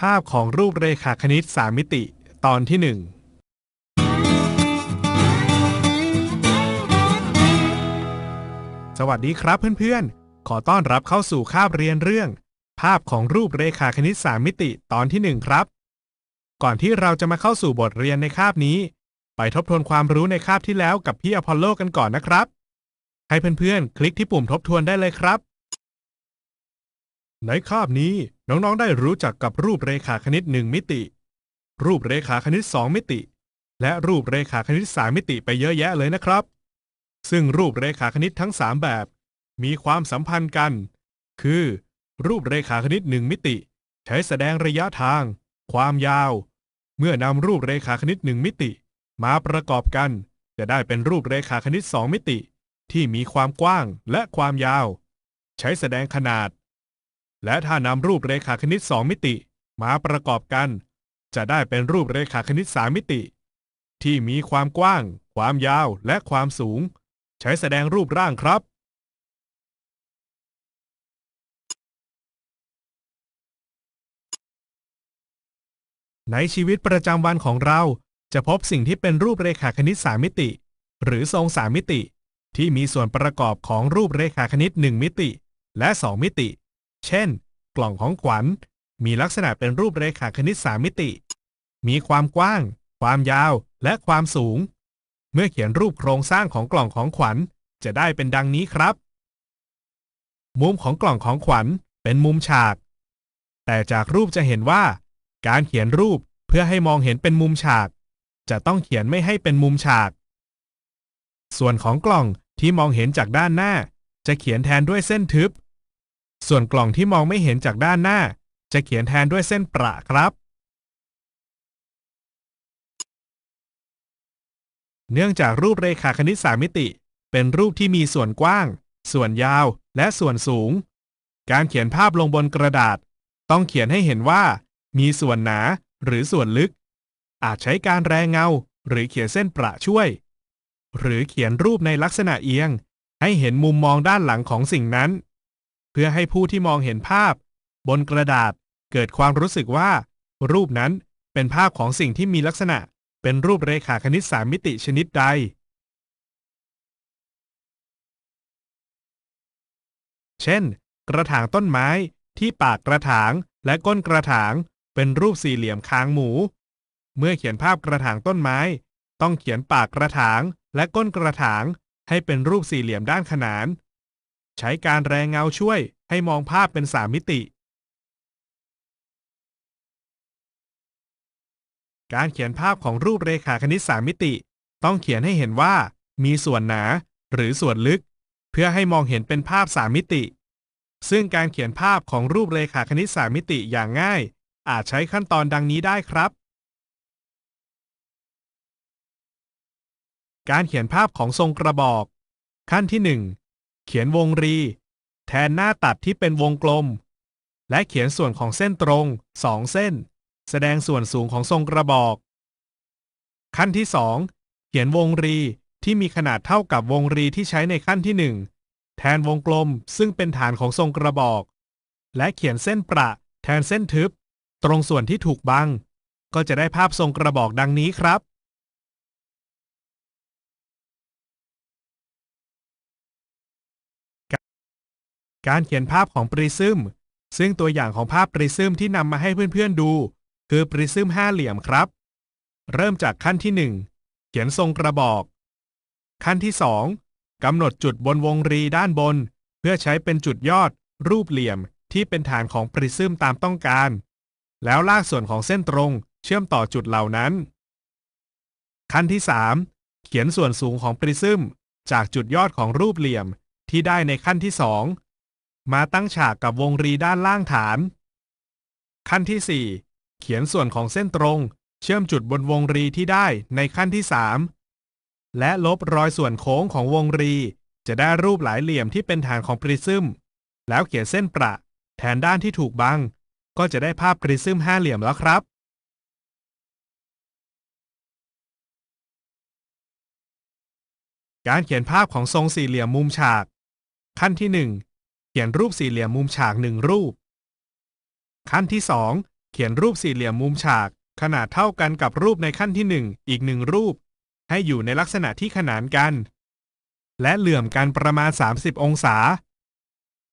ภาพของรูปเรขาคณิต3มิติตอนที่ 1 สวัสดีครับเพื่อน ๆ ขอต้อนรับเข้าสู่คาบเรียนเรื่อง ภาพของรูปเรขาคณิต3มิติ ตอนที่1ครับ ก่อนที่เราจะมาเข้าสู่บทเรียนในคาบนี้ ไปทบทวนความรู้ในคาบที่แล้วกับพี่อพอลโลกันก่อนนะครับ ให้เพื่อนๆคลิกที่ปุ่มทบทวนได้เลยครับ ในคาบนี้น้อง ๆ ได้รู้จักกับรูปเรขาคณิตหนึ่งมิติ รูปเรขาคณิตสองมิติ และรูปเรขาคณิตสามมิติไปเยอะแยะเลยนะครับ ซึ่งรูปเรขาคณิตทั้งสามแบบ มีความสัมพันธ์กัน คือ รูปเรขาคณิตหนึ่งมิติ ใช้แสดงระยะทาง ความยาว เมื่อนำรูปเรขาคณิตหนึ่งมิติ มาประกอบกัน จะได้เป็นรูปเรขาคณิตสองมิติ ที่มีความกว้างและความยาว ใช้แสดงขนาดและถ้านำรูปเรขาคณิต 2 มิติ มาประกอบกัน จะได้เป็นรูปเรขาคณิต3มิติ ที่มีความกว้าง ความยาวและความสูง ใช้แสดงรูปร่างครับ ในชีวิตประจำวันของเราจะพบสิ่งที่เป็นรูปเรขาคณิต 3 มิติ หรือทรง 3 มิติ ที่มีส่วนประกอบของรูปเรขาคณิต 1 มิติและ 2 มิติเช่นกล่องของขวัญมีลักษณะเป็นรูปเรขาคณิตสามมิติ มีความกว้าง ความยาวและความสูง เมื่อเขียนรูปโครงสร้างของกล่องของขวัญจะได้เป็นดังนี้ครับ มุมของกล่องของขวัญเป็นมุมฉาก แต่จากรูปจะเห็นว่า การเขียนรูปเพื่อให้มองเห็นเป็นมุมฉาก จะต้องเขียนไม่ให้เป็นมุมฉาก ส่วนของกล่องที่มองเห็นจากด้านหน้าจะเขียนแทนด้วยเส้นทึบส่วนกล่องที่มองไม่เห็นจากด้านหน้าจะเขียนแทนด้วยเส้นประครับ เนื่องจากรูปเรขาคณิตสามิติ เป็นรูปที่มีส่วนกว้าง ส่วนยาว และส่วนสูง การเขียนภาพลงบนกระดาษ ต้องเขียนให้เห็นว่า มีส่วนหนาหรือส่วนลึก อาจใช้การแรงเงาหรือเขียนเส้นประช่วย หรือเขียนรูปในลักษณะเอียงให้เห็นมุมมองด้านหลังของสิ่งนั้นพื่อให้ผู้ที่มองเห็นภาพ บนกระดาษเกิดความรู้สึกว่า รูปนั้นเป็นภาพของสิ่งที่มีลักษณะเป็นรูปเรขาคณิตสามมิติชนิดใด เช่น กระถางต้นไม้ที่ปากกระถางและก้นกระถางเป็นรูปสี่เหลี่ยมคางหมู เมื่อเขียนภาพกระถางต้นไม้ต้องเขียนปากกระถางและก้นกระถางให้เป็นรูปสี่เหลี่ยมด้านขนานใช้การแรงเงาช่วยให้มองภาพเป็นสามมิติ การเขียนภาพของรูปเรขาคณิตสามมิติ ต้องเขียนให้เห็นว่ามีส่วนหนาหรือส่วนลึก เพื่อให้มองเห็นเป็นภาพสามมิติ ซึ่งการเขียนภาพของรูปเรขาคณิตสามมิติอย่างง่าย อาจใช้ขั้นตอนดังนี้ได้ครับ การเขียนภาพของทรงกระบอก ขั้นที่1เขียนวงรี แทนหน้าตัดที่เป็นวงกลม และเขียนส่วนของเส้นตรงสองเส้น แสดงส่วนสูงของทรงกระบอก ขั้นที่ 2เขียนวงรีที่มีขนาดเท่ากับวงรีที่ใช้ในขั้นที่ 1 แทนวงกลมซึ่งเป็นฐานของทรงกระบอก และเขียนเส้นประแทนเส้นทึบ ตรงส่วนที่ถูกบังก็จะได้ภาพทรงกระบอกดังนี้ครับการเขียนภาพของปริซึม ซึ่งตัวอย่างของภาพปริซึม ที่นำมาให้เพื่อนๆดู คือปริซึมห้าเหลี่ยมครับ เริ่มจากขั้นที่ 1 เขียนทรงกระบอก ขั้นที่ 2กำหนดจุดบนวงรีด้านบน เพื่อใช้เป็นจุดยอด รูปเหลี่ยมที่เป็นฐานของปริซึมตามต้องการ แล้วลากส่วนของเส้นตรงเชื่อมต่อจุดเหล่านั้น ขั้นที่ 3 เขียนส่วนสูงของปริซึม จากจุดยอดของรูปเหลี่ยม ที่ได้ในขั้นที่2มาตั้งฉากกับวงรีด้านล่างฐาน ขั้นที่ 4 เขียนส่วนของเส้นตรง เชื่อมจุดบนวงรีที่ได้ในขั้นที่ 3 และลบรอยส่วนโค้งของวงรีจะได้รูปหลายเหลี่ยมที่เป็นฐานของปริซึม แล้วเขียนเส้นประ แทนด้านที่ถูกบังก็จะได้ภาพปริซึมห้าเหลี่ยมแล้วครับ การเขียนภาพของทรงสี่เหลี่ยมมุมฉาก ขั้นที่ขียนรูปสี่เหลี่ยมมุมฉากหนึ่งรูปขั้นที่ 2 เขียนรูปสี่เหลี่ยมมุมฉาก ขนาดเท่ากันกับรูปในขั้นที่ 1 อีกหนึ่งรูป ให้อยู่ในลักษณะที่ขนานกัน และเหลื่อมกันประมาณ 30 องศา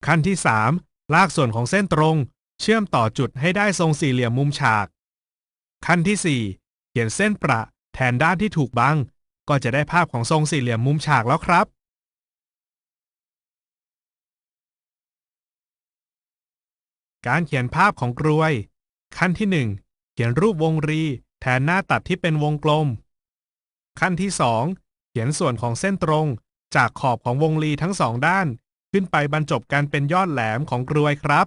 ขั้นที่ 3 ลากส่วนของเส้นตรงเชื่อมต่อจุดให้ได้ทรงสี่เหลี่ยมมุมฉาก ขั้นที่ 4 เขียนเส้นประแทนด้านที่ถูกบังก็จะได้ภาพของทรงสี่เหลี่ยมมุมฉากแล้วครับการเขียนภาพของกรวย ขั้นที่ 1 เขียนรูปวงรีแทนหน้าตัดที่เป็นวงกลม ขั้นที่2เขียนส่วนของเส้นตรงจากขอบของวงรีทั้งสองด้านขึ้นไปบรรจบกันเป็นยอดแหลมของกรวยครับ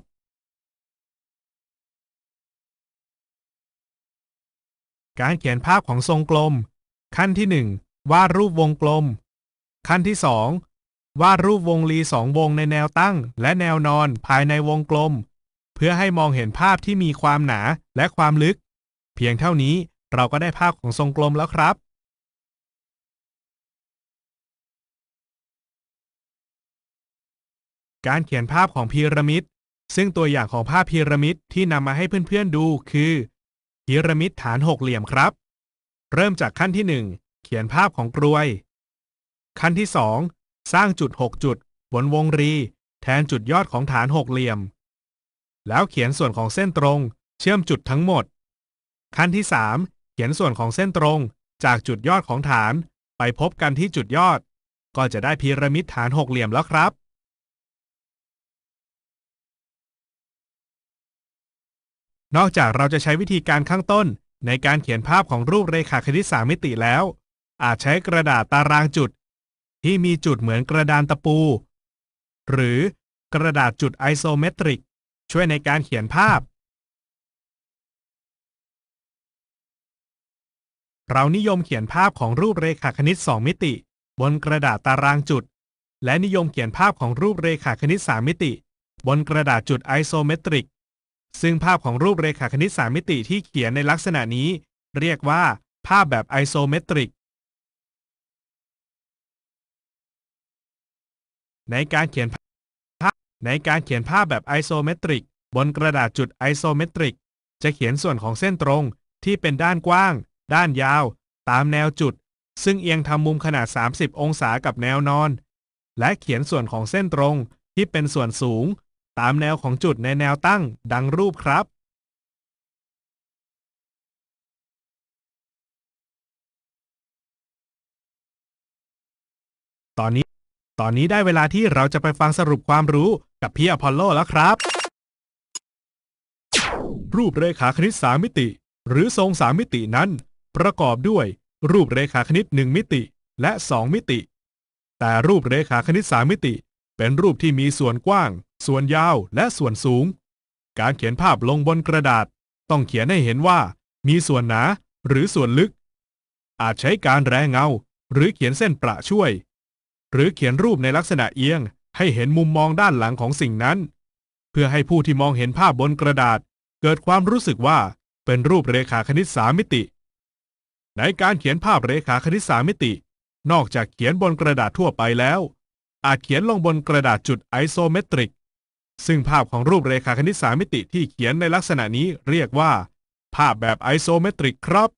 การเขียนภาพของทรงกลม ขั้นที่ 1วาดรูปวงกลม ขั้นที่2วาดรูปวงรีสองวงในแนวตั้งและแนวนอนภายในวงกลมเพื่อให้มองเห็นภาพที่มีความหนาและความลึก เพียงเท่านี้เราก็ได้ภาพของทรงกลมแล้วครับ การเขียนภาพของพีระมิดซึ่งตัวอย่างของภาพพีระมิดที่นำมาให้เพื่อนๆ ดูคือพีระมิดฐานหกเหลี่ยมครับ เริ่มจากขั้นที่ 1 เขียนภาพของกรวย ขั้นที่ 2 สร้างจุด 6 จุดบนวงรี แทนจุดยอดของฐานหกเหลี่ยมแล้วเขียนส่วนของเส้นตรงเชื่อมจุดทั้งหมด ขั้นที่ 3 เขียนส่วนของเส้นตรงจากจุดยอดของฐานไปพบกันที่จุดยอด ก็จะได้พีระมิดฐานหกเหลี่ยมแล้วครับ นอกจากเราจะใช้วิธีการข้างต้นในการเขียนภาพของรูปเรขาคณิตสามมิติแล้ว อาจใช้กระดาษตารางจุด ที่มีจุดเหมือนกระดานตะปู หรือกระดาษจุดไอโซเมตริกช่วยในการเขียนภาพ เรานิยมเขียนภาพของรูปเรขาคณิต 2 มิติ บนกระดาษตารางจุด และนิยมเขียนภาพของรูปเรขาคณิต 3 มิติ บนกระดาษจุดไอโซเมตริก ซึ่งภาพของรูปเรขาคณิต 3 มิติที่เขียนในลักษณะนี้ เรียกว่าภาพแบบไอโซเมตริก ในการเขียนในการเขียนภาพแบบไอโซเมตริกบนกระดาษจุดไอโซเมตริกจะเขียนส่วนของเส้นตรงที่เป็นด้านกว้าง ด้านยาว ตามแนวจุด ซึ่งเอียงทำมุมขนาด 30 องศากับแนวนอน และเขียนส่วนของเส้นตรงที่เป็นส่วนสูง ตามแนวของจุดในแนวตั้งดังรูปครับ ตอนนี้ตอนนี้ได้เวลาที่เราจะไปฟังสรุปความรู้กับพี่อพอลโลแล้วครับ รูปเรขาคณิตสามมิติหรือทรงสามมิตินั้น ประกอบด้วยรูปเรขาคณิตหนึ่งมิติและสองมิติ แต่รูปเรขาคณิตสามมิติ เป็นรูปที่มีส่วนกว้าง ส่วนยาวและส่วนสูง การเขียนภาพลงบนกระดาษ ต้องเขียนให้เห็นว่ามีส่วนหนาหรือส่วนลึก อาจใช้การแรงเงา หรือเขียนเส้นประช่วย หรือเขียนรูปในลักษณะเอียงให้เห็นมุมมองด้านหลังของสิ่งนั้น เพื่อให้ผู้ที่มองเห็นภาพบนกระดาษ เกิดความรู้สึกว่าเป็นรูปเรขาคณิตสามิติ ในการเขียนภาพเรขาคณิตสามิติ นอกจากเขียนบนกระดาษทั่วไปแล้ว อาจเขียนลงบนกระดาษจุดไอโซเมตริก ซึ่งภาพของรูปเรขาคณิตสามิติที่เขียนในลักษณะนี้เรียกว่าภาพแบบไอโซเมตริกครับ